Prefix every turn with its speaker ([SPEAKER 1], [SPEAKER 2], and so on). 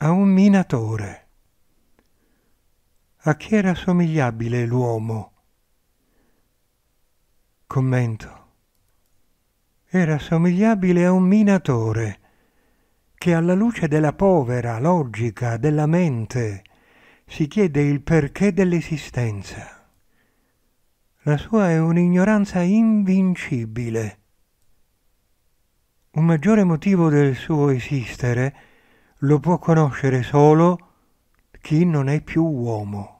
[SPEAKER 1] a un minatore. A chi era somigliabile l'uomo? Commento. Era somigliabile a un minatore che alla luce della povera logica della mente si chiede il perché dell'esistenza. La sua è un'ignoranza invincibile. Un maggiore motivo del suo esistere lo può conoscere solo chi non è più uomo.